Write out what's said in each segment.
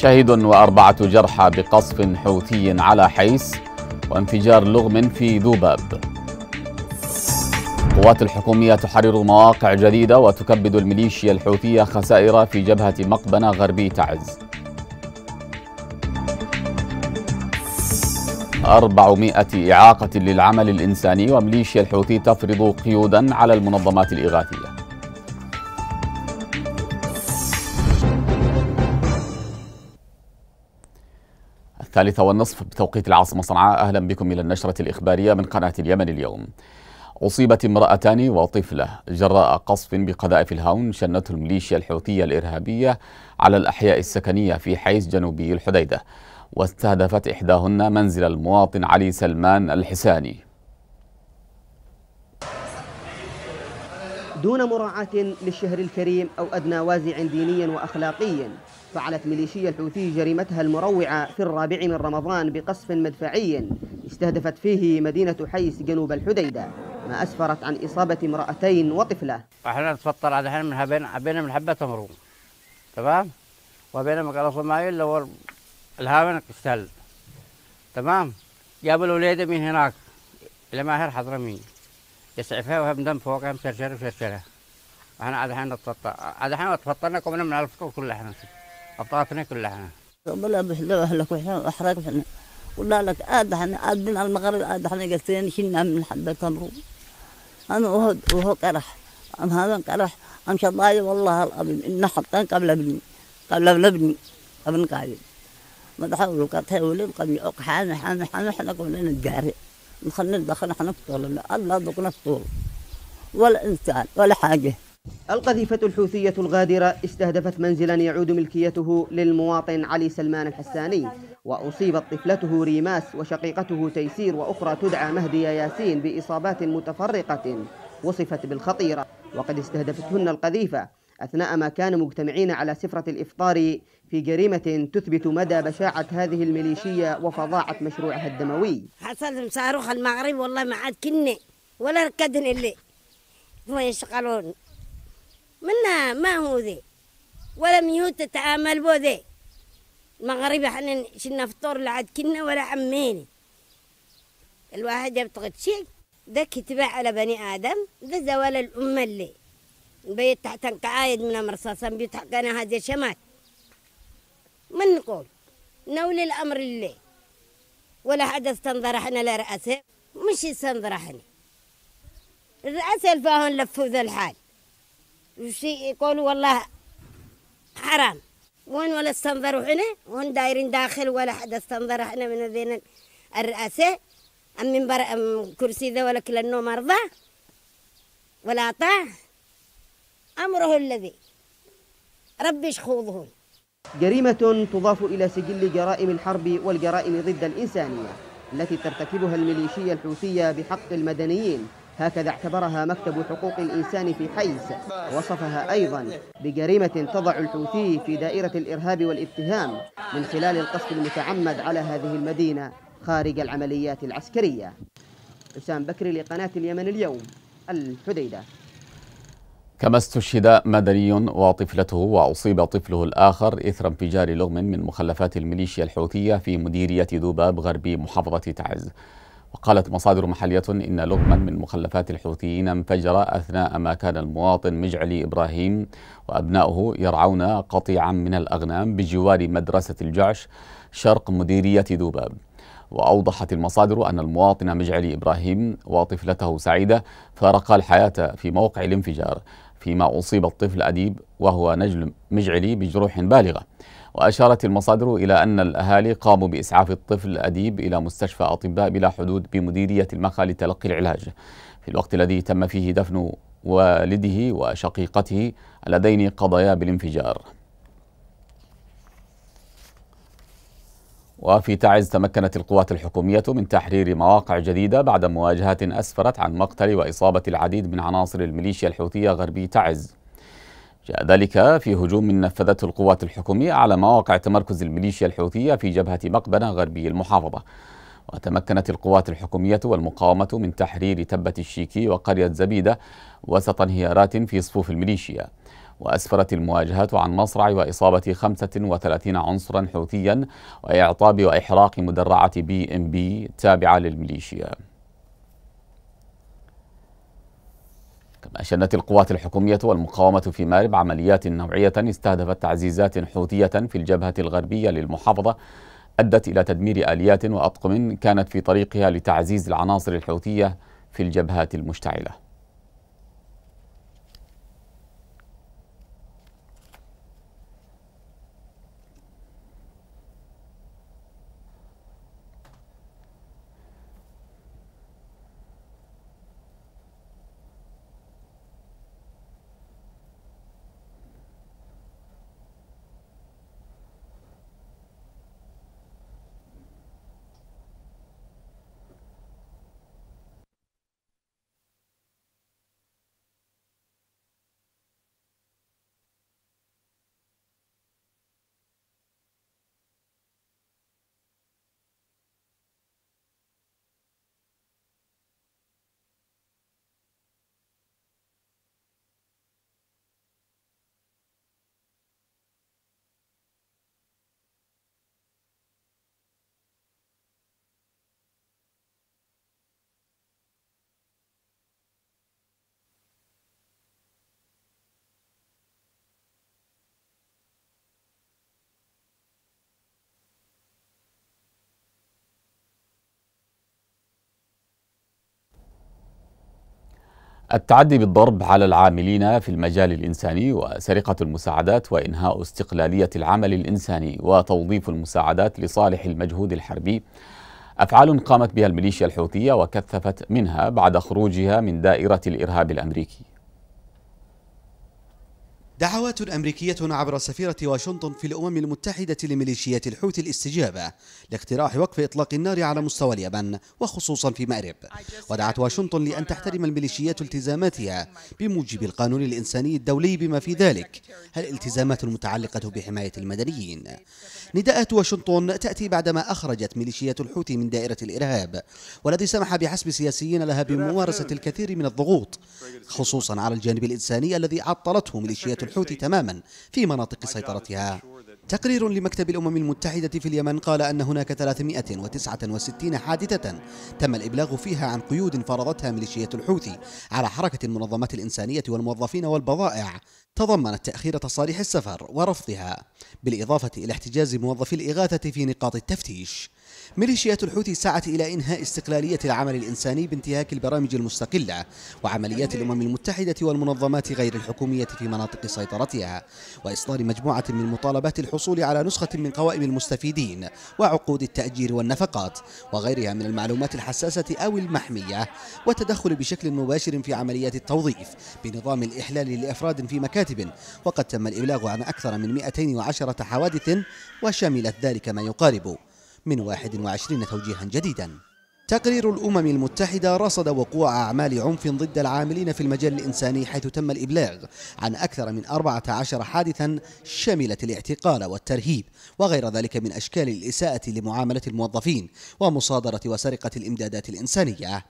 شهيد وأربعة جرحى بقصف حوثي على حيس وانفجار لغم في ذوباب القوات الحكومية تحرر مواقع جديدة وتكبد الميليشيا الحوثية خسائر في جبهة مقبنة غربي تعز 400 إعاقة للعمل الإنساني وميليشيا الحوثي تفرض قيودا على المنظمات الإغاثية الثالثة والنصف بتوقيت العاصمة صنعاء أهلا بكم إلى النشرة الإخبارية من قناة اليمن اليوم أصيبت امرأتان وطفلة جراء قصف بقذائف الهاون شنته الميليشيا الحوثية الإرهابية على الأحياء السكنية في حيز جنوبي الحديدة واستهدفت إحداهن منزل المواطن علي سلمان الحساني دون مراعاة للشهر الكريم أو أدنى وازع دينيا وأخلاقيا فعلت ميليشيا الحوثي جريمتها المروعة في الرابع من رمضان بقصف مدفعي استهدفت فيه مدينة حيس جنوب الحديدة ما أسفرت عن إصابة امرأتين وطفلة احنا نتفطر على احنا من بين بين من حبة تمر تمام وبينما قال صمايل لو الهاون استل تمام جابوا الوليدة من هناك إلى ماهر حضرمي يسعفها وهم دم فوقها مسرشرة مسرشرة احنا عاد الحين نتفطر عاد الحين تفطرنا قمنا من الفطور كل احنا أطرافنا كلها بلا بس لو أهلك وحنا أحرق وحنا ولا لك آد حنا آد من المغرب آد حنا قلتين شنا من حبة تمرو أنا وهو وهو قرح أم هذا قرح أم شضاي والله الأبن إن حطان قبل ابني قبل ابن ابني ابن قايد ما تحاولوا كتحاولوا قبل حامي حامي حامي حنا كلنا نجاري نخلنا ندخل حنا في طول الله دقنا في طول ولا إنسان ولا حاجة القذيفة الحوثية الغادرة استهدفت منزلا يعود ملكيته للمواطن علي سلمان الحساني وأصيبت طفلته ريماس وشقيقته تيسير وأخرى تدعى مهدية ياسين بإصابات متفرقة وصفت بالخطيرة وقد استهدفتهن القذيفة أثناء ما كانوا مجتمعين على سفرة الإفطار في جريمة تثبت مدى بشاعة هذه الميليشية وفظاعة مشروعها الدموي حصل صاروخ المغرب والله ما عاد كني ولا ركدني اللي ما يشتغلون منها ما هو ذي ولا ميوت تتعامل بو ذي المغرب احنا شلنا فطور لعد كنا ولا عميني الواحد يبتغى شيء ده كتبة على بني آدم ده زوال الأمة اللي بيت تحت قعايد من مرصاصا بيت حقنا هذه شمات من نقول نولي الأمر اللي ولا حدا احنا لرأسه مش احنا الرأس الفاهم لفوا ذا الحال وشي يكون والله حرام وين ولا استنظروا هنا وين دايرين داخل ولا حد استنظر احنا من ذين الرئاسة أم من بر... أم كرسي ذا ولا انه مرضى ولا طاع أمره الذي ربي يشخوضهن جريمة تضاف إلى سجل جرائم الحرب والجرائم ضد الإنسانية التي ترتكبها الميليشيا الحوثية بحق المدنيين هكذا اعتبرها مكتب حقوق الإنسان في حيز وصفها أيضا بجريمة تضع الحوثي في دائرة الإرهاب والاتهام من خلال القصف المتعمد على هذه المدينة خارج العمليات العسكرية أسام بكري لقناة اليمن اليوم الحديدة كما استشهد مدني وطفلته وأصيب طفله الآخر إثر انفجار لغم من مخلفات الميليشيا الحوثية في مديرية ذوباب غربي محافظة تعز وقالت مصادر محلية إن لغما من مخلفات الحوثيين انفجر أثناء ما كان المواطن مجعلي إبراهيم وأبناؤه يرعون قطيعا من الأغنام بجوار مدرسة الجعش شرق مديرية ذوباب وأوضحت المصادر أن المواطن مجعلي إبراهيم وطفلته سعيدة فارقا الحياة في موقع الانفجار فيما أصيب الطفل أديب وهو نجل مجعلي بجروح بالغة وأشارت المصادر إلى أن الأهالي قاموا بإسعاف الطفل أديب إلى مستشفى أطباء بلا حدود بمديرية المخا لتلقي العلاج في الوقت الذي تم فيه دفن والده وشقيقته اللذين قضيا بالانفجار وفي تعز تمكنت القوات الحكومية من تحرير مواقع جديدة بعد مواجهات أسفرت عن مقتل وإصابة العديد من عناصر الميليشيا الحوثية غربي تعز ذلك في هجوم نفذته القوات الحكومية على مواقع تمركز الميليشيا الحوثية في جبهة مقبنة غربي المحافظة وتمكنت القوات الحكومية والمقاومة من تحرير تبة الشيكي وقرية زبيدة وسط انهيارات في صفوف الميليشيا وأسفرت المواجهات عن مصرع وإصابة 35 عنصرا حوثيا وإعطاب وإحراق مدرعة بي إم بي تابعة للميليشيا أشنت القوات الحكومية والمقاومة في مارب عمليات نوعية استهدفت تعزيزات حوثية في الجبهة الغربية للمحافظة أدت إلى تدمير آليات وأطقم كانت في طريقها لتعزيز العناصر الحوثية في الجبهات المشتعلة التعدي بالضرب على العاملين في المجال الإنساني وسرقة المساعدات وإنهاء استقلالية العمل الإنساني وتوظيف المساعدات لصالح المجهود الحربي أفعال قامت بها الميليشيا الحوثية وكثفت منها بعد خروجها من دائرة الإرهاب الأمريكي دعوات أمريكية عبر سفيرة واشنطن في الأمم المتحدة لميليشيات الحوثي الاستجابة لاقتراح وقف إطلاق النار على مستوى اليمن وخصوصا في مأرب ودعت واشنطن لأن تحترم الميليشيات التزاماتها بموجب القانون الإنساني الدولي بما في ذلك الالتزامات المتعلقة بحماية المدنيين نداءات واشنطن تأتي بعدما أخرجت ميليشيات الحوثي من دائرة الإرهاب والذي سمح بحسب سياسيين لها بممارسة الكثير من الضغوط خصوصا على الجانب الإنساني الذي عطلته ميليشيات الحوثي تماما في مناطق سيطرتها تقرير لمكتب الأمم المتحدة في اليمن قال أن هناك 369 حادثة تم الإبلاغ فيها عن قيود فرضتها ميليشية الحوثي على حركة المنظمات الإنسانية والموظفين والبضائع تضمنت تأخير تصاريح السفر ورفضها بالإضافة إلى احتجاز موظفي الإغاثة في نقاط التفتيش ميليشيات الحوثي سعت إلى إنهاء استقلالية العمل الإنساني بانتهاك البرامج المستقلة وعمليات الأمم المتحدة والمنظمات غير الحكومية في مناطق سيطرتها وإصدار مجموعة من مطالبات الحصول على نسخة من قوائم المستفيدين وعقود التأجير والنفقات وغيرها من المعلومات الحساسة أو المحمية وتدخل بشكل مباشر في عمليات التوظيف بنظام الإحلال لأفراد في مكاتب وقد تم الإبلاغ عن أكثر من 210 حوادث وشملت ذلك ما يقارب من 21 توجيها جديدا تقرير الأمم المتحدة رصد وقوع أعمال عنف ضد العاملين في المجال الإنساني حيث تم الإبلاغ عن أكثر من 14 حادثا شملت الاعتقال والترهيب وغير ذلك من أشكال الإساءة لمعاملة الموظفين ومصادرة وسرقة الإمدادات الإنسانية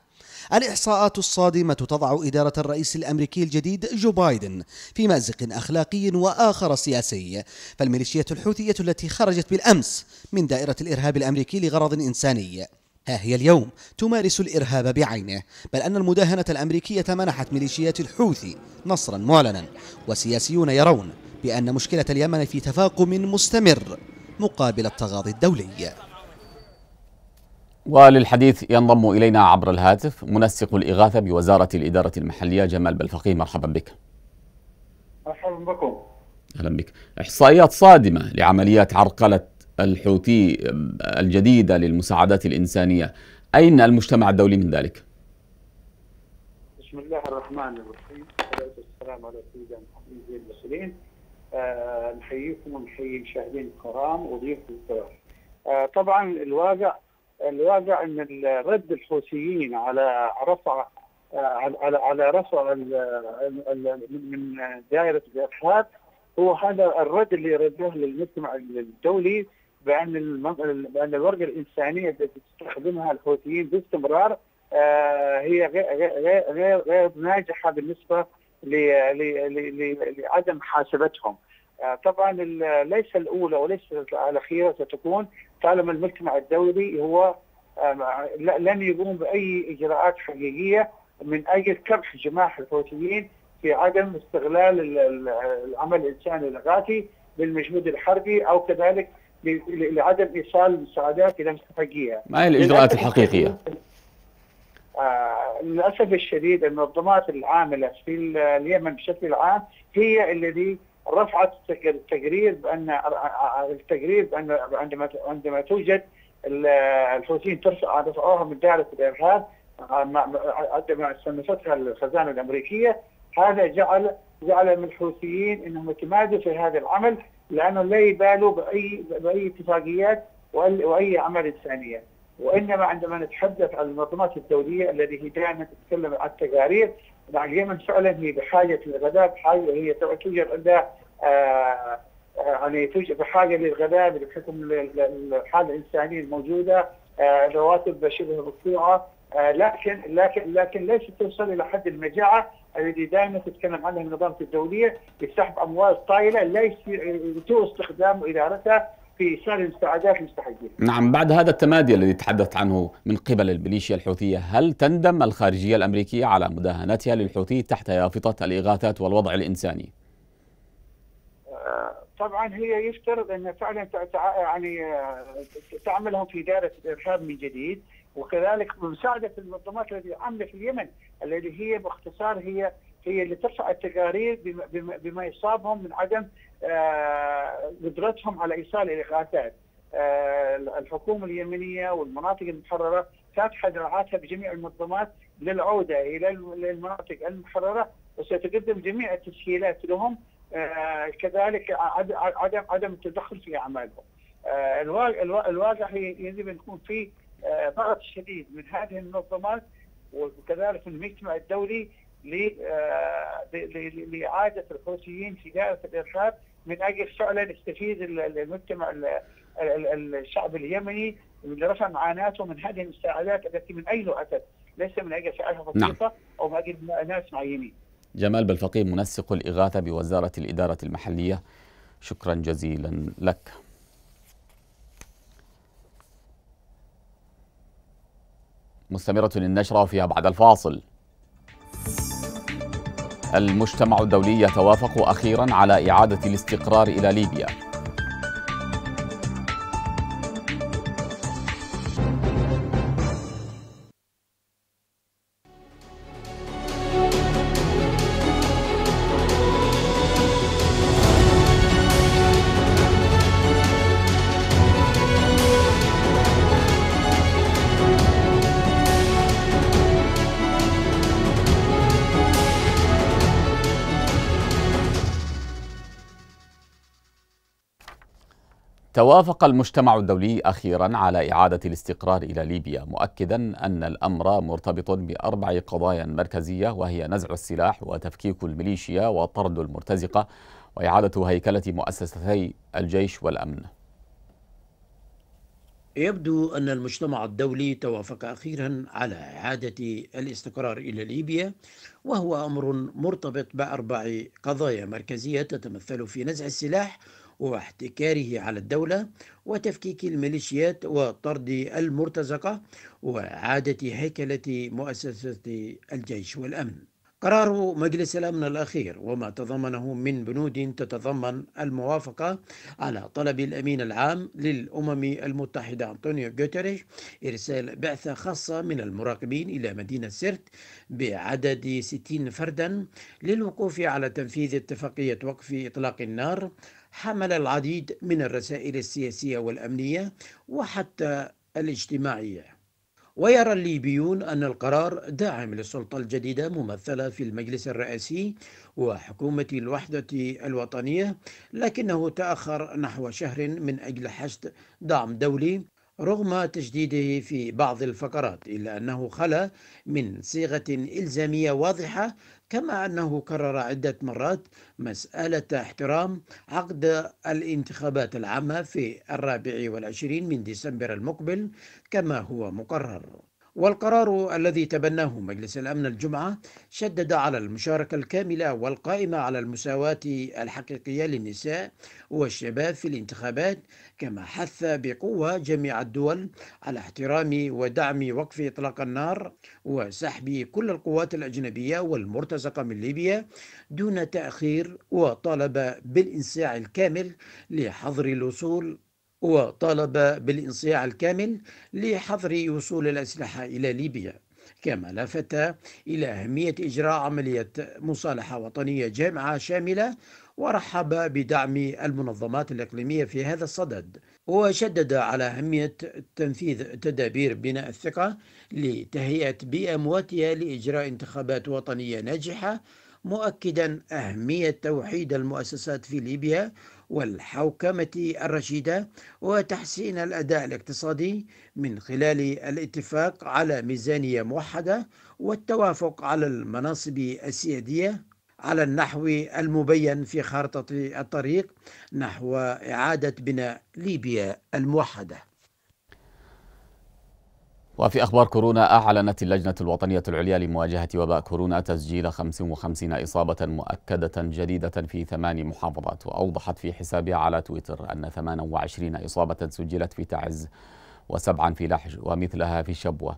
الإحصاءات الصادمة تضع إدارة الرئيس الأمريكي الجديد جو بايدن في مأزق أخلاقي وآخر سياسي فالميليشيات الحوثية التي خرجت بالأمس من دائرة الإرهاب الأمريكي لغرض إنساني ها هي اليوم تمارس الإرهاب بعينه بل أن المداهنة الأمريكية منحت ميليشيات الحوثي نصرا معلنا وسياسيون يرون بأن مشكلة اليمن في تفاقم مستمر مقابل التغاضي الدولي وللحديث ينضم إلينا عبر الهاتف منسق الإغاثة بوزارة الإدارة المحلية جمال بلفقي مرحبا بك مرحبا بكم أهلا بك إحصائيات صادمة لعمليات عرقلة الحوثي الجديدة للمساعدات الإنسانية أين المجتمع الدولي من ذلك؟ بسم الله الرحمن الرحيم والصلاة والسلام على سيدنا محمد المرسلين آه، نحييكم ونحيي المشاهدين الكرام وضيوف الكرام آه طبعا الواقع الواقع ان رد الحوثيين على رفع على على رفع من دائره الارهاب هو هذا الرد اللي ردوه للمجتمع الدولي بان بان الورقه الانسانيه التي تستخدمها الحوثيين باستمرار آه، هي غير غير غير ناجحه بالنسبه لعدم حاسبتهم آه، طبعا ليس الاولى وليس الاخيره ستكون طالما المجتمع الدولي هو آه، لن يقوم باي اجراءات حقيقيه من اجل كبح جماح الحوثيين في عدم استغلال العمل الانساني الاغاثي بالمجهود الحربي او كذلك لعدم ايصال المساعدات الى مستحقيها. ما هي الاجراءات الحقيقيه؟ آه، للاسف الشديد المنظمات العامله في اليمن بشكل عام هي الذي رفعت التقرير بان التقرير بان عندما عندما توجد الحوثيين ترفع رفعوها من دائره الارهاب عندما استنفتها الخزانه الامريكيه هذا جعل جعل من الحوثيين انهم يتمادوا في هذا العمل لانه لا يبالوا باي باي اتفاقيات واي عمل انسانيه وانما عندما نتحدث عن المنظمات الدوليه التي هي دائما تتكلم عن التقارير مع اليمن فعلا هي بحاجه للغذاء بحاجه هي توجد عندها آه، آه، يعني توجد بحاجه للغذاء بحكم الحاله الانسانيه الموجوده آه، الرواتب شبه مقطوعه لكن لكن لكن ليش توصل الى حد المجاعه الذي دائما تتكلم عنها المنظمه الدوليه بسحب اموال طائله ليس يتم استخدام وادارتها في شان الاستعادات المستحقين. نعم بعد هذا التمادي الذي تحدثت عنه من قبل الميليشيا الحوثيه، هل تندم الخارجيه الامريكيه على مداهنتها للحوثي تحت يافطه الاغاثات والوضع الانساني؟ آه، طبعا هي يفترض ان فعلا يعني آه، تعملهم في دائره الارهاب من جديد وكذلك بمساعده المنظمات التي عامله في اليمن التي هي باختصار هي هي اللي ترفع التقارير بما يصابهم من عدم آه، قدرتهم على ايصال الاغاثات آه، الحكومه اليمنيه والمناطق المحرره فاتحه ذراعاتها بجميع المنظمات للعوده الى المناطق المحرره وستقدم جميع التسهيلات لهم آه، كذلك عدم عدم التدخل في اعمالهم. الواقع يجب ان يكون في ضغط شديد من هذه المنظمات وكذلك من المجتمع الدولي لاعاده الحوثيين في دائره الارهاب من اجل فعلا استفيد المجتمع الشعب اليمني من رفع معاناته من هذه المساعدات التي من اين اتت ليس من اجل فعلها بسيطه نعم. او من اجل ناس معينين جمال بالفقيه منسق الاغاثه بوزاره الاداره المحليه شكرا جزيلا لك مستمرة النشرة فيها بعد الفاصل المجتمع الدولي يتوافق أخيرا على إعادة الاستقرار إلى ليبيا توافق المجتمع الدولي اخيرا على اعاده الاستقرار الى ليبيا مؤكدا ان الامر مرتبط باربع قضايا مركزيه وهي نزع السلاح وتفكيك الميليشيا وطرد المرتزقه واعاده هيكله مؤسستي الجيش والامن. يبدو ان المجتمع الدولي توافق اخيرا على اعاده الاستقرار الى ليبيا وهو امر مرتبط باربع قضايا مركزيه تتمثل في نزع السلاح واحتكاره على الدولة وتفكيك الميليشيات وطرد المرتزقة وإعادة هيكلة مؤسسة الجيش والأمن قرار مجلس الامن الاخير وما تضمنه من بنود تتضمن الموافقه على طلب الامين العام للامم المتحده انطونيو جوتريش ارسال بعثه خاصه من المراقبين الى مدينه سرت بعدد 60 فردا للوقوف على تنفيذ اتفاقيه وقف اطلاق النار حمل العديد من الرسائل السياسيه والامنيه وحتى الاجتماعيه ويرى الليبيون أن القرار داعم للسلطة الجديدة ممثلة في المجلس الرئاسي وحكومة الوحدة الوطنية لكنه تأخر نحو شهر من أجل حشد دعم دولي رغم تجديده في بعض الفقرات إلا أنه خلا من صيغة إلزامية واضحة كما أنه كرر عدة مرات مسألة احترام عقد الانتخابات العامة في الرابع والعشرين من ديسمبر المقبل كما هو مقرر والقرار الذي تبناه مجلس الأمن الجمعة شدد على المشاركة الكاملة والقائمة على المساواة الحقيقية للنساء والشباب في الانتخابات كما حث بقوة جميع الدول على احترام ودعم وقف إطلاق النار وسحب كل القوات الأجنبية والمرتزقة من ليبيا دون تأخير وطالب بالإنساع الكامل لحظر الوصول وطالب بالانصياع الكامل لحظر وصول الأسلحة إلى ليبيا كما لفت إلى أهمية إجراء عملية مصالحة وطنية جامعة شاملة ورحب بدعم المنظمات الإقليمية في هذا الصدد وشدد على أهمية تنفيذ تدابير بناء الثقة لتهيئة بيئة مواتية لإجراء انتخابات وطنية ناجحة مؤكدا أهمية توحيد المؤسسات في ليبيا والحوكمة الرشيدة وتحسين الأداء الاقتصادي من خلال الاتفاق على ميزانية موحدة والتوافق على المناصب السيادية على النحو المبين في خارطة الطريق نحو إعادة بناء ليبيا الموحدة وفي أخبار كورونا أعلنت اللجنة الوطنية العليا لمواجهة وباء كورونا تسجيل 55 إصابة مؤكدة جديدة في ثمان محافظات وأوضحت في حسابها على تويتر أن 28 إصابة سجلت في تعز وسبعا في لحج ومثلها في شبوة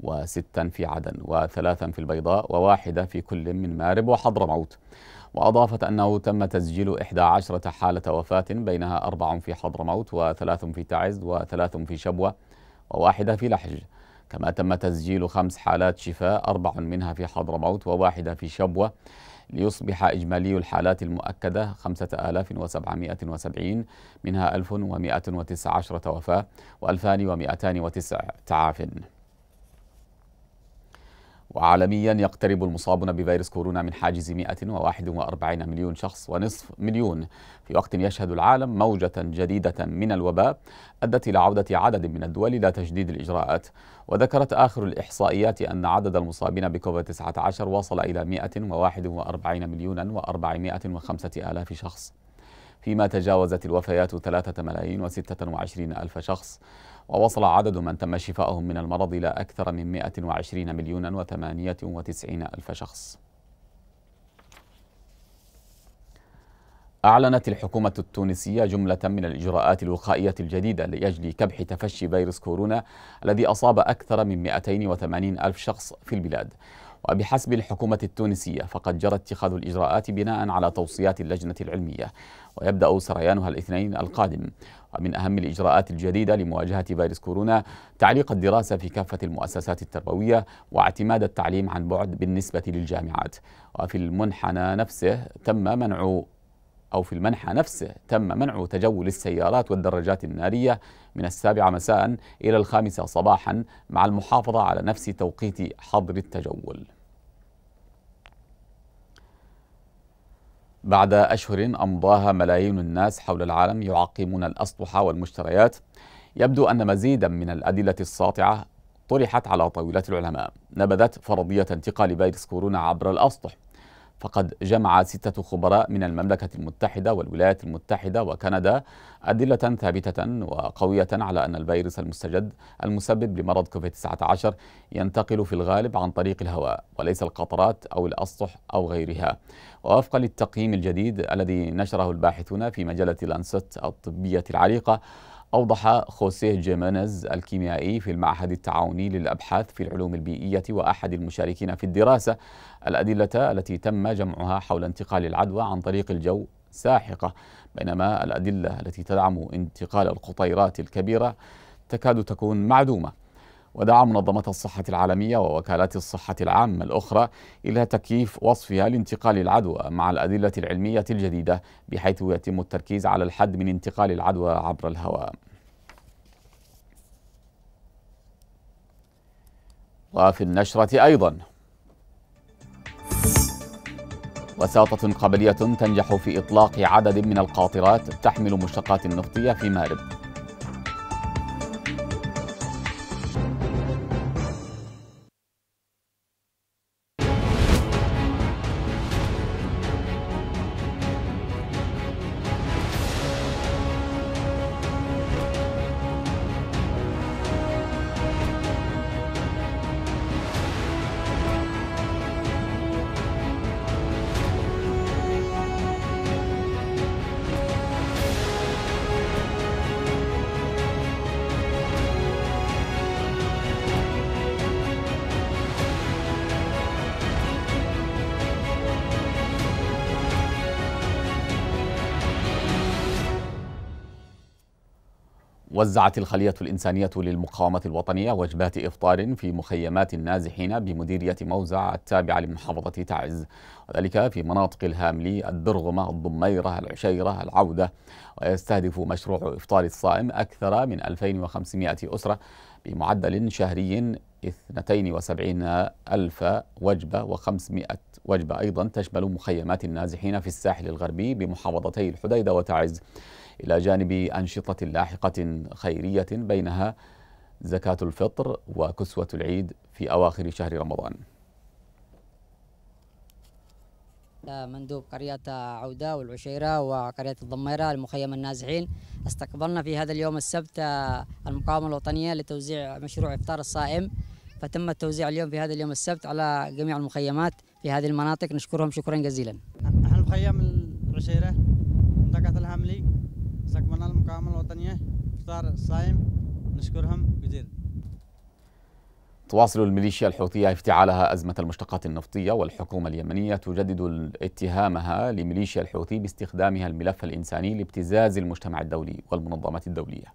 وستا في عدن وثلاثا في البيضاء وواحدة في كل من مارب وحضرموت وأضافت أنه تم تسجيل 11 حالة وفاة بينها أربع في حضرموت وثلاث في تعز وثلاث في شبوة وواحدة في لحج كما تم تسجيل خمس حالات شفاء أربع منها في حضرموت وواحدة في شبوة ليصبح إجمالي الحالات المؤكدة 5770 منها 1119 وفاة و2209 تعافٍ وعالميا يقترب المصابون بفيروس كورونا من حاجز 141 مليون شخص ونصف مليون في وقت يشهد العالم موجة جديدة من الوباء أدت إلى عودة عدد من الدول إلى تجديد الإجراءات وذكرت آخر الإحصائيات أن عدد المصابين بكوفيد-19 وصل إلى 141 مليون و405 آلاف شخص فيما تجاوزت الوفيات 3 ملايين و26 ألف شخص ووصل عدد من تم شفائهم من المرض إلى أكثر من 120 مليون و98 ألف شخص أعلنت الحكومة التونسية جملة من الإجراءات الوقائية الجديدة لأجل كبح تفشي فيروس كورونا الذي أصاب أكثر من 280 ألف شخص في البلاد وبحسب الحكومة التونسية فقد جرى اتخاذ الإجراءات بناء على توصيات اللجنة العلمية ويبدأ سريانها الاثنين القادم ومن أهم الإجراءات الجديدة لمواجهة فيروس كورونا تعليق الدراسة في كافة المؤسسات التربوية واعتماد التعليم عن بعد بالنسبة للجامعات وفي المنحنى نفسه تم منع أو في المنحى نفسه تم منع تجول السيارات والدراجات النارية من السابعة مساء إلى الخامسة صباحا مع المحافظة على نفس توقيت حظر التجول بعد أشهر أمضاها ملايين الناس حول العالم يعقمون الأسطح والمشتريات يبدو أن مزيدا من الأدلة الساطعة طرحت على طاولة العلماء نبذت فرضية انتقال فيروس كورونا عبر الأسطح فقد جمع ستة خبراء من المملكة المتحدة والولايات المتحدة وكندا أدلة ثابتة وقوية على أن الفيروس المستجد المسبب لمرض كوفيد-19 ينتقل في الغالب عن طريق الهواء وليس القطرات أو الأسطح أو غيرها ووفقا للتقييم الجديد الذي نشره الباحثون في مجلة لانست الطبية العريقة أوضح خوسيه جيمينيز الكيميائي في المعهد التعاوني للأبحاث في العلوم البيئية وأحد المشاركين في الدراسة الأدلة التي تم جمعها حول انتقال العدوى عن طريق الجو ساحقة بينما الأدلة التي تدعم انتقال القطيرات الكبيرة تكاد تكون معدومة ودعا منظمة الصحة العالمية ووكالات الصحة العامة الأخرى إلى تكييف وصفها لانتقال العدوى مع الأدلة العلمية الجديدة بحيث يتم التركيز على الحد من انتقال العدوى عبر الهواء وفي النشرة أيضا وساطة قبلية تنجح في إطلاق عدد من القاطرات تحمل مشتقات نفطية في مارب وزعت الخلية الإنسانية للمقاومة الوطنية وجبات إفطار في مخيمات النازحين بمديرية موزع التابعة لمحافظة تعز وذلك في مناطق الهاملي الدرغمة الضميرة العشيرة العودة ويستهدف مشروع إفطار الصائم أكثر من 2500 أسرة بمعدل شهري 72 ألف وجبة و500 وجبة أيضا تشمل مخيمات النازحين في الساحل الغربي بمحافظتي الحديدة وتعز إلى جانب أنشطة لاحقة خيرية بينها زكاة الفطر وكسوة العيد في أواخر شهر رمضان مندوب قرية عودة والعشيرة وقرية الضميرة المخيم النازحين استقبلنا في هذا اليوم السبت المقاومة الوطنية لتوزيع مشروع إفطار الصائم فتم التوزيع اليوم في هذا اليوم السبت على جميع المخيمات في هذه المناطق نشكرهم شكرا جزيلا نحن مخيم العشيرة منطقة الهملي لكمنا المقاومة الوطنية صار صائم نشكرهم جزيلا تواصل الميليشيا الحوثية افتعالها أزمة المشتقات النفطية والحكومة اليمنية تجدد اتهامها لميليشيا الحوثي باستخدامها الملف الإنساني لابتزاز المجتمع الدولي والمنظمات الدولية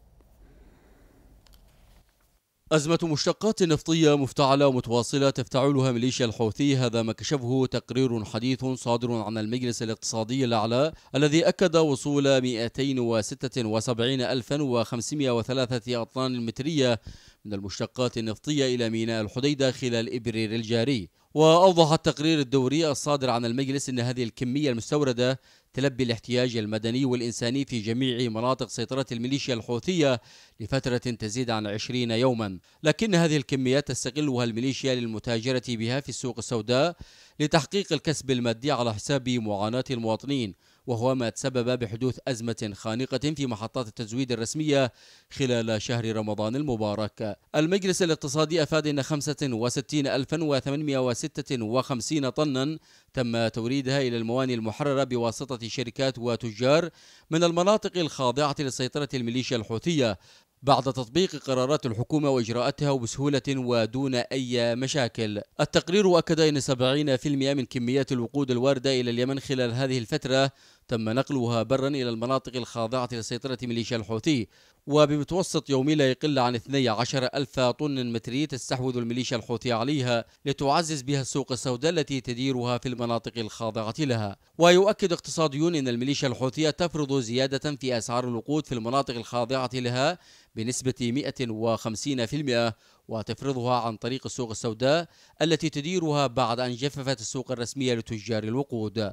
أزمة مشتقات نفطية مفتعلة ومتواصلة تفتعلها ميليشيا الحوثي هذا ما كشفه تقرير حديث صادر عن المجلس الاقتصادي الأعلى الذي أكد وصول 276503 أطنان مترية من المشتقات النفطية إلى ميناء الحديدة خلال إبريل الجاري وأوضح التقرير الدوري الصادر عن المجلس أن هذه الكمية المستوردة تلبي الاحتياج المدني والإنساني في جميع مناطق سيطرة الميليشيا الحوثية لفترة تزيد عن 20 يوما لكن هذه الكميات تستغلها الميليشيا للمتاجرة بها في السوق السوداء لتحقيق الكسب المادي على حساب معاناة المواطنين وهو ما تسبب بحدوث أزمة خانقة في محطات التزويد الرسمية خلال شهر رمضان المبارك المجلس الاقتصادي أفاد أن 65856 طنا تم توريدها إلى المواني المحررة بواسطة شركات وتجار من المناطق الخاضعة لسيطرة الميليشيا الحوثية بعد تطبيق قرارات الحكومة وإجراءاتها بسهولة ودون أي مشاكل التقرير أكد أن 70% من كميات الوقود الواردة إلى اليمن خلال هذه الفترة تم نقلها برا إلى المناطق الخاضعة لسيطرة ميليشيا الحوثي وبمتوسط يومي لا يقل عن 12 ألف طن متري تستحوذ الميليشيا الحوثي عليها لتعزز بها السوق السوداء التي تديرها في المناطق الخاضعة لها ويؤكد اقتصاديون أن الميليشيا الحوثية تفرض زيادة في أسعار الوقود في المناطق الخاضعة لها بنسبة 150% وتفرضها عن طريق السوق السوداء التي تديرها بعد أن جففت السوق الرسمية لتجار الوقود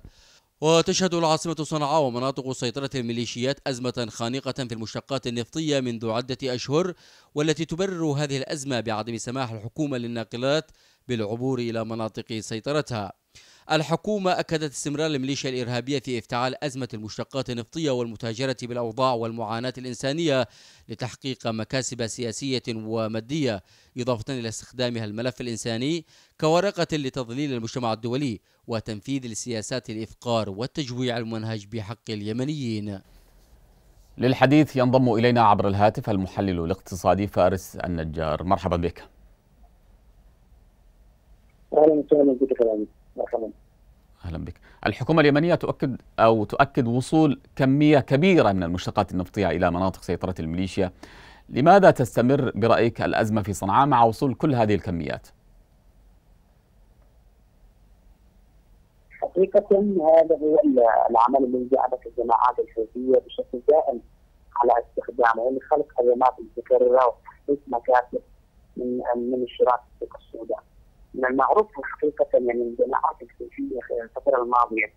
وتشهد العاصمة صنعاء ومناطق سيطرة الميليشيات أزمة خانقة في المشتقات النفطية منذ عدة أشهر والتي تبرر هذه الأزمة بعدم سماح الحكومة للناقلات بالعبور إلى مناطق سيطرتها الحكومة أكدت استمرار الميليشيا الإرهابية في افتعال أزمة المشتقات النفطية والمتاجرة بالأوضاع والمعاناة الإنسانية لتحقيق مكاسب سياسية ومادية إضافة إلى استخدامها الملف الإنساني كورقة لتضليل المجتمع الدولي وتنفيذ لسياسات الإفقار والتجويع المنهج بحق اليمنيين للحديث ينضم إلينا عبر الهاتف المحلل الاقتصادي فارس النجار مرحبا بك أهلا وسهلا بك مرحبا اهلا بك. الحكومه اليمنيه تؤكد او تؤكد وصول كميه كبيره من المشتقات النفطيه الى مناطق سيطره الميليشيا. لماذا تستمر برايك الازمه في صنعاء مع وصول كل هذه الكميات؟ حقيقة هذا هو العمل الذي جعلت الجماعات الحوثية بشكل دائم على استخدامه لخلق يعني أزمات متكررة وتحقيق مكاسب من من الشراكة في السودان. من المعروف حقيقة يعني الجماعات السيفية في الفترة الماضية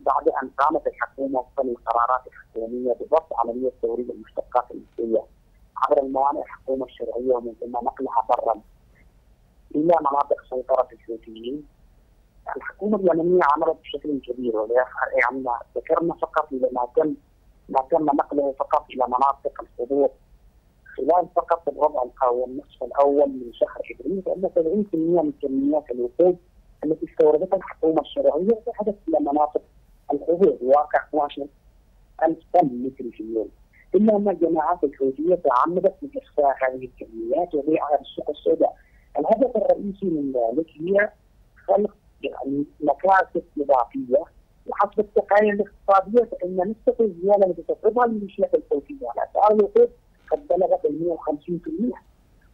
بعد أن قامت الحكومة وفقا القرارات الحكومية بضبط عملية توريد المشتقات النفطية عبر الموانئ الحكومة الشرعية ومن ثم نقلها برا إلى مناطق سيطرة الحوثيين الحكومة اليمنية عملت بشكل كبير يعني ذكرنا فقط إلى ما تم ما تم نقله فقط إلى مناطق الحدود خلال فقط الربع الاول النصف الاول من شهر ابريل فان 70% من كميات الوقود التي استوردتها الحكومه الشرعيه ذهبت الى مناطق الحدود واقع 12 ألف طن متر في اليوم إلا أن الجماعات الحوثية تعمدت من إخفاء هذه الكميات وبيعها للسوق السوداء الهدف الرئيسي من ذلك هي خلق يعني مكاسب إضافية وحسب التقارير الاقتصادية فإن نسبة الزيادة التي تفرضها الميليشيات الحوثية على أسعار الوقود قد بلغت ال 150%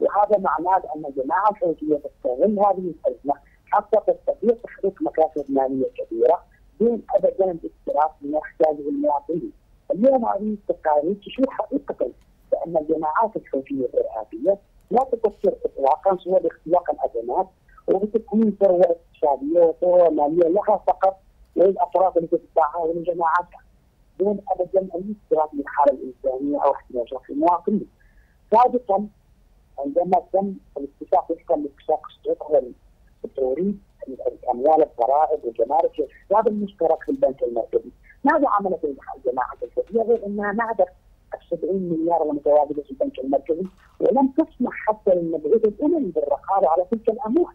وهذا معناه ان الجماعه الحوثيه تستغل هذه الازمه حتى تستطيع تحقيق مكاسب ماليه كبيره دون ابدا الاكتراث بما يحتاجه المواطنين. اليوم هذه التقارير تشير حقيقه بان الجماعات الحوثيه الارهابيه لا تكثر اطلاقا سوى باختلاق الازمات وبتكوين ثروه اقتصاديه وثروه ماليه لها فقط للافراد التي تتبعها جماعاتها. دون ابدا ان يستفاد من الحاله الانسانيه او احتياجات المواطن. سابقا عندما تم الاتفاق وفقا لاتفاق ستوكهولم الدوري الاموال الضرائب والجمارك هذا المشترك في البنك المركزي، ماذا عملت الجماعه السعوديه غير انها نعدت ال 70 مليار المتواجده في البنك المركزي ولم تسمح حتى للمبعوث الاممي بالرقابه على تلك الاموال.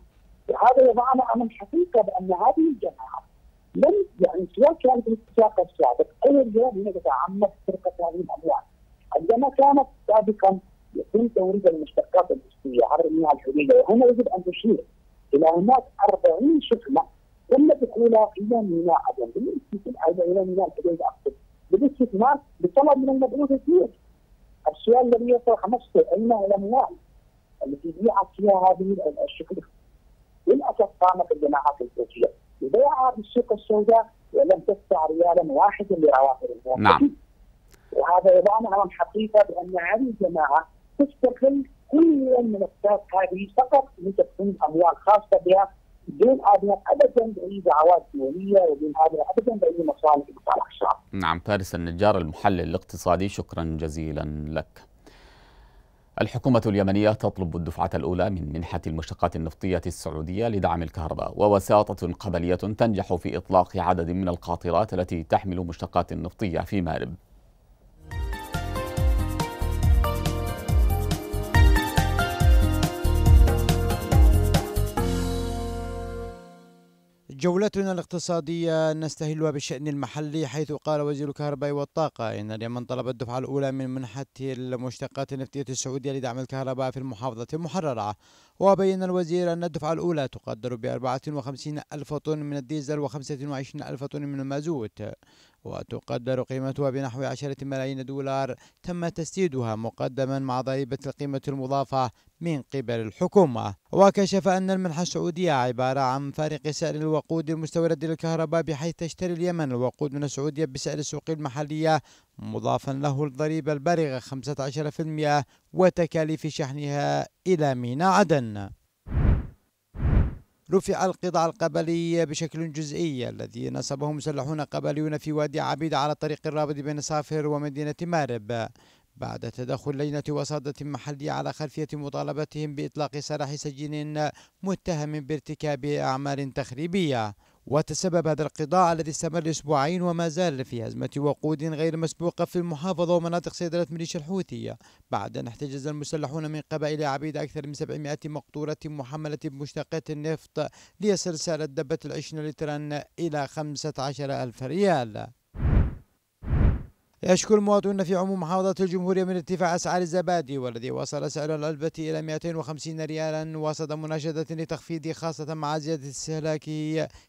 وهذا يضعنا امام حقيقه بان هذه الجماعه لم يعني سواء كانت الاتفاق السابق او الجواب هنا تتعمق سرقه هذه الاموال. عندما كانت سابقا يتم توريد المشتقات البستيه عبر المياه الحليه وهنا يجب ان تشير الى هناك 40 شحنه تم دخولها الى ميناء عدن بالنسبه ايضا الى ميناء الحدود اقصد بالاستثمار بطلب من المبعوث الكبير السؤال الذي يطرح نفسه اين الاموال التي بيعت فيها هذه الشحنه؟ للاسف قامت الجماعات الزوجيه بيعها بالسوق السوداء ولم تدفع ريالا واحدا لرواتب الموظفين. نعم. وهذا يضعنا امام حقيقه بان هذه الجماعه تستغل كل المنصات هذه فقط لتكوين اموال خاصه بها دون هذا ابدا باي دعوات دوليه ودون هذا ابدا باي مصالح لصالح الشعب. نعم فارس النجار المحلل الاقتصادي شكرا جزيلا لك. الحكومة اليمنية تطلب الدفعة الأولى من منحة المشتقات النفطية السعودية لدعم الكهرباء ووساطة قبلية تنجح في إطلاق عدد من القاطرات التي تحمل مشتقات نفطية في مارب جولتنا الاقتصادية نستهلها بالشأن المحلي حيث قال وزير الكهرباء والطاقة إن اليمن طلب الدفعة الأولى من منحة المشتقات النفطية السعودية لدعم الكهرباء في المحافظة المحررة وبين الوزير أن الدفعة الأولى تقدر ب 54 ألف طن من الديزل و 25 ألف طن من المازوت وتقدر قيمتها بنحو عشرة ملايين دولار تم تسديدها مقدما مع ضريبة القيمة المضافة من قبل الحكومة وكشف أن المنحة السعودية عبارة عن فارق سعر الوقود المستورد للكهرباء بحيث تشتري اليمن الوقود من السعودية بسعر السوق المحلية مضافا له الضريبة البالغة 15% وتكاليف شحنها إلى ميناء عدن رفع القطع القبلي بشكل جزئي الذي نصبه مسلحون قبليون في وادي عبيد على الطريق الرابط بين صافر ومدينة مارب بعد تدخل لجنة وساطة محلية على خلفية مطالبتهم بإطلاق سراح سجين متهم بارتكاب أعمال تخريبية وتسبب هذا القطاع الذي استمر أسبوعين وما زال في أزمة وقود غير مسبوقة في المحافظة ومناطق صيدلة ميليشيا الحوثية بعد أن احتجز المسلحون من قبائل عبيد أكثر من 700 مقطورة محملة بمشتقات النفط ليصل سعر الدبة العشرين لترا إلى 15 ألف ريال يشكو المواطنون في عموم محافظة الجمهورية من ارتفاع أسعار الزبادي والذي وصل سعر العلبة إلى 250 ريالا وسط مناشدة لتخفيض خاصة مع زيادة الاستهلاك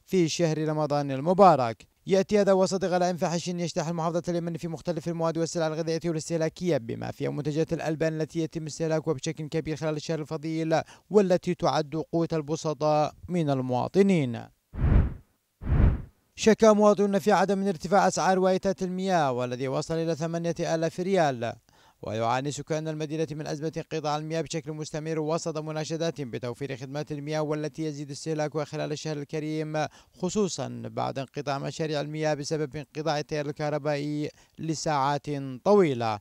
في شهر رمضان المبارك يأتي هذا وسط غلاء فاحش يجتاح المحافظة اليمن في مختلف المواد والسلع الغذائية والاستهلاكية بما فيها منتجات الألبان التي يتم استهلاكها بشكل كبير خلال الشهر الفضيل والتي تعد قوة البسطاء من المواطنين شكا مواطنون في عدم من ارتفاع أسعار وايتات المياه والذي وصل إلى ثمانية ألاف ريال ويعاني سكان المدينة من أزمة انقطاع المياه بشكل مستمر وسط مناشدات بتوفير خدمات المياه والتي يزيد استهلاكها خلال الشهر الكريم خصوصا بعد انقطاع مشاريع المياه بسبب انقطاع التيار الكهربائي لساعات طويلة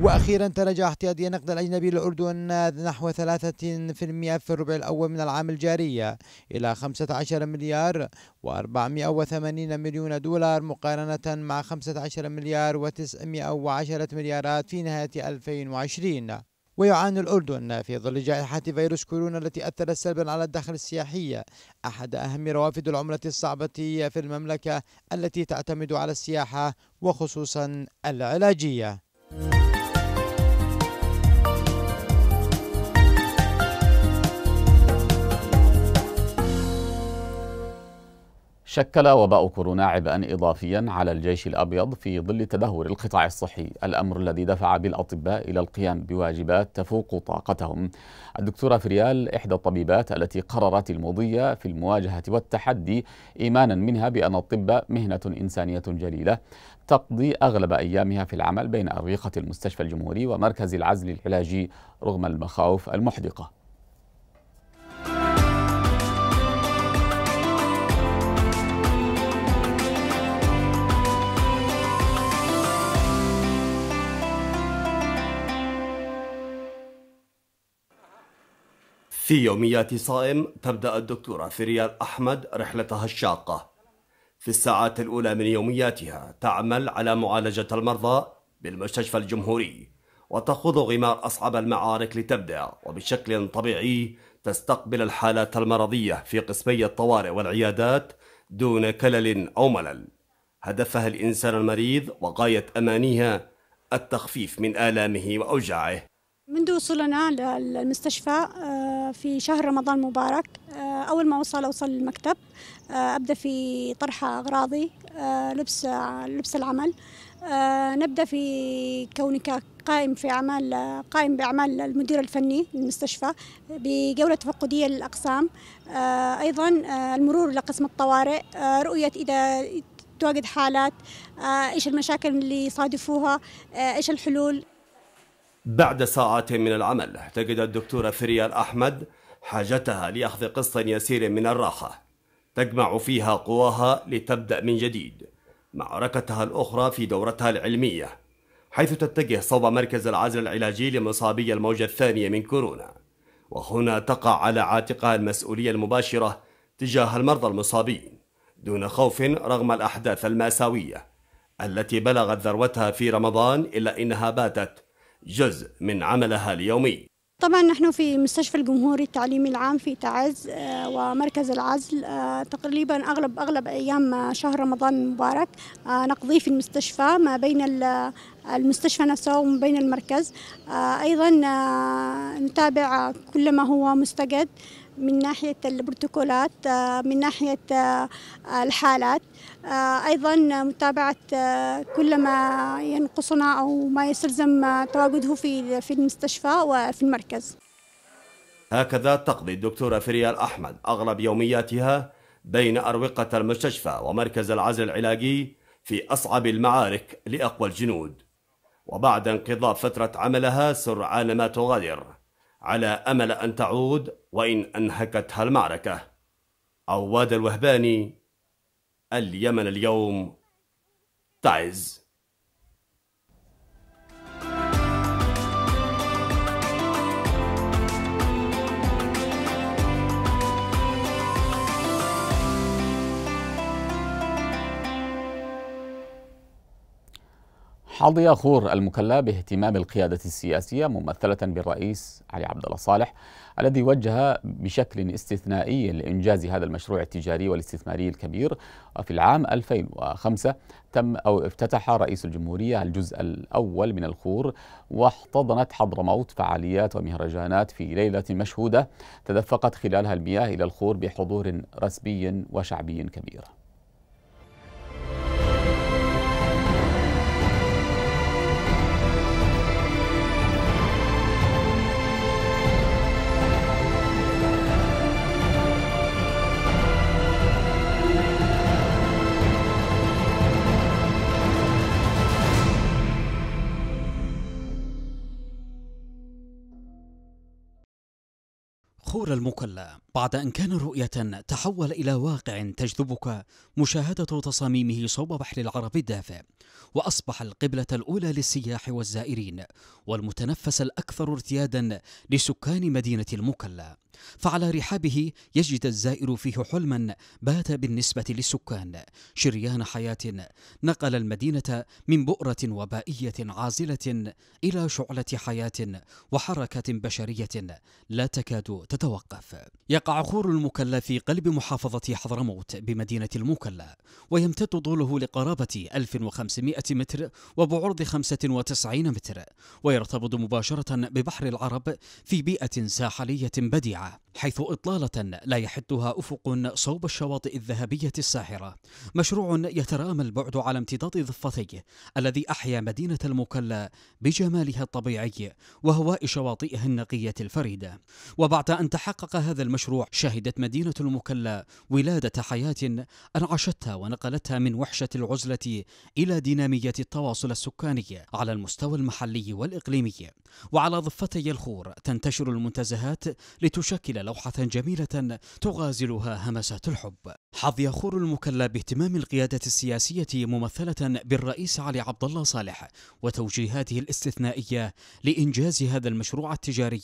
وأخيرا تراجع احتياطي النقد الأجنبي للأردن نحو 3% في الربع الأول من العام الجاري إلى 15 مليار و480 مليون دولار مقارنة مع 15 مليار و910 مليارات في نهاية 2020 ويعاني الأردن في ظل جائحة فيروس كورونا التي أثرت سلبا على الدخل السياحي أحد أهم روافد العملة الصعبة في المملكة التي تعتمد على السياحة وخصوصا العلاجية شكل وباء كورونا عبئا اضافيا على الجيش الابيض في ظل تدهور القطاع الصحي، الامر الذي دفع بالاطباء الى القيام بواجبات تفوق طاقتهم. الدكتوره فريال احدى الطبيبات التي قررت المضي في المواجهه والتحدي ايمانا منها بان الطب مهنه انسانيه جليله تقضي اغلب ايامها في العمل بين اريقه المستشفى الجمهوري ومركز العزل العلاجي رغم المخاوف المحدقه. في يوميات صائم تبدأ الدكتورة فريال أحمد رحلتها الشاقة في الساعات الأولى من يومياتها تعمل على معالجة المرضى بالمستشفى الجمهوري وتخوض غمار أصعب المعارك لتبدع وبشكل طبيعي تستقبل الحالات المرضية في قسمي الطوارئ والعيادات دون كلل أو ملل هدفها الإنسان المريض وغاية أمانيها التخفيف من آلامه وأوجاعه منذ وصولنا للمستشفى آه، في شهر رمضان المبارك آه، أول ما وصل أوصل المكتب آه، أبدأ في طرح أغراضي لبس لبس العمل نبدأ في كونك قائم في أعمال قائم بأعمال المدير الفني للمستشفى بجولة تفقدية للأقسام أيضا المرور لقسم الطوارئ رؤية إذا تواجد حالات ايش المشاكل اللي يصادفوها ايش الحلول بعد ساعات من العمل تجد الدكتورة فريال أحمد حاجتها لأخذ قسط يسير من الراحة تجمع فيها قواها لتبدأ من جديد معركتها الأخرى في دورتها العلمية حيث تتجه صوب مركز العزل العلاجي لمصابي الموجة الثانية من كورونا وهنا تقع على عاتقها المسؤولية المباشرة تجاه المرضى المصابين دون خوف رغم الأحداث المأساوية التي بلغت ذروتها في رمضان إلا إنها باتت جزء من عملها اليومي طبعا نحن في مستشفى الجمهوري التعليمي العام في تعز آه، ومركز العزل آه، تقريبا اغلب اغلب ايام شهر رمضان المبارك آه، نقضيه في المستشفى ما بين المستشفى نفسه وما بين المركز ايضا نتابع كل ما هو مستجد من ناحية البروتوكولات آه، من ناحية آه، الحالات آه، أيضا متابعة كل ما ينقصنا أو ما يستلزم تواجده في في المستشفى وفي المركز هكذا تقضي الدكتورة فريال أحمد أغلب يومياتها بين أروقة المستشفى ومركز العزل العلاجي في أصعب المعارك لأقوى الجنود وبعد انقضاء فترة عملها سرعان ما تغادر على أمل أن تعود وإن أنهكتها المعركة عواد الوهباني اليمن اليوم تعز حظي خور المكلا باهتمام القيادة السياسية ممثلة بالرئيس علي عبد الله صالح الذي وجه بشكل استثنائي لإنجاز هذا المشروع التجاري والاستثماري الكبير وفي العام 2005 تم أو افتتح رئيس الجمهورية الجزء الأول من الخور واحتضنت حضرموت فعاليات ومهرجانات في ليلة مشهودة تدفقت خلالها المياه إلى الخور بحضور رسمي وشعبي كبير الصقور المكلى بعد أن كان رؤية تحول إلى واقع تجذبك مشاهدة تصاميمه صوب بحر العرب الدافئ وأصبح القبلة الأولى للسياح والزائرين والمتنفس الأكثر ارتيادا لسكان مدينة المكلة فعلى رحابه يجد الزائر فيه حلما بات بالنسبة للسكان شريان حياة نقل المدينة من بؤرة وبائية عازلة إلى شعلة حياة وحركة بشرية لا تكاد تتحرك تتوقف يقع خور المكلا في قلب محافظة حضرموت بمدينة المكلا ويمتد طوله لقرابة 1500 متر وبعرض 95 متر ويرتبط مباشرة ببحر العرب في بيئة ساحلية بديعة حيث إطلالة لا يحدها أفق صوب الشواطئ الذهبية الساحرة مشروع يترامى البعد على امتداد ضفتيه الذي أحيا مدينة المكلا بجمالها الطبيعي وهواء شواطئها النقية الفريدة وبعد أن تحقق هذا المشروع شهدت مدينة المكلا ولادة حياة أنعشتها ونقلتها من وحشة العزلة إلى دينامية التواصل السكاني على المستوى المحلي والإقليمي وعلى ضفتي الخور تنتشر المنتزهات لتشكل لوحة جميلة تغازلها همسات الحب حظ يخور المكلى باهتمام القيادة السياسية ممثلة بالرئيس علي عبد الله صالح وتوجيهاته الاستثنائية لإنجاز هذا المشروع التجاري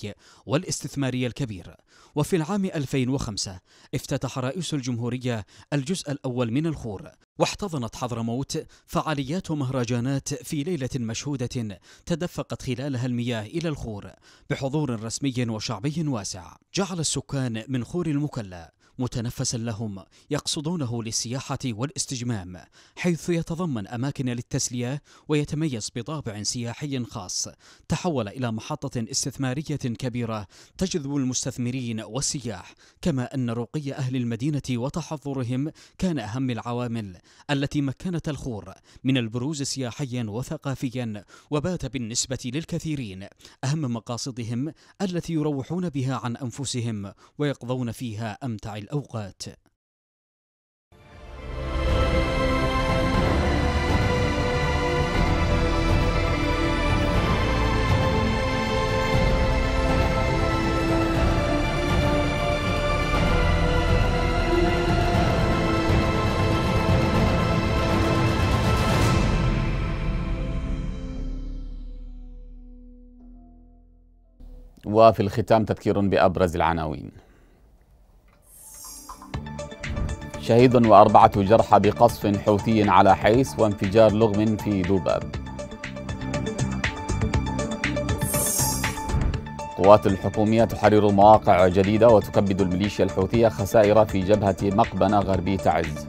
والاستثماري الكبير وفي العام 2005 افتتح رئيس الجمهورية الجزء الأول من الخور واحتضنت حضرموت فعاليات مهرجانات في ليلة مشهودة تدفقت خلالها المياه إلى الخور بحضور رسمي وشعبي واسع جعل السكان من خور المكلا متنفسا لهم يقصدونه للسياحة والاستجمام حيث يتضمن أماكن للتسلية ويتميز بطابع سياحي خاص تحول إلى محطة استثمارية كبيرة تجذب المستثمرين والسياح كما أن رقي أهل المدينة وتحضرهم كان أهم العوامل التي مكنت الخور من البروز سياحيا وثقافيا وبات بالنسبة للكثيرين أهم مقاصدهم التي يروحون بها عن أنفسهم ويقضون فيها أمتع الأوقات وفي الختام تذكير بأبرز العناوين شهيد وأربعة جرحى بقصف حوثي على حيس وانفجار لغم في دوباب قوات الحكومية تحرر مواقع جديدة وتكبد الميليشيا الحوثية خسائر في جبهة مقبنة غربي تعز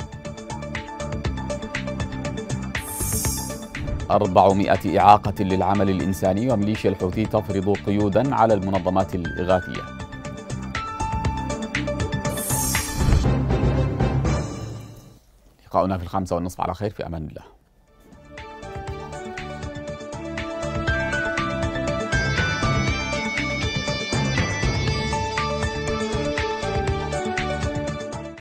400 إعاقة للعمل الإنساني وميليشيا الحوثي تفرض قيودا على المنظمات الإغاثية لقاؤنا في الخامسة والنصف على خير في أمان الله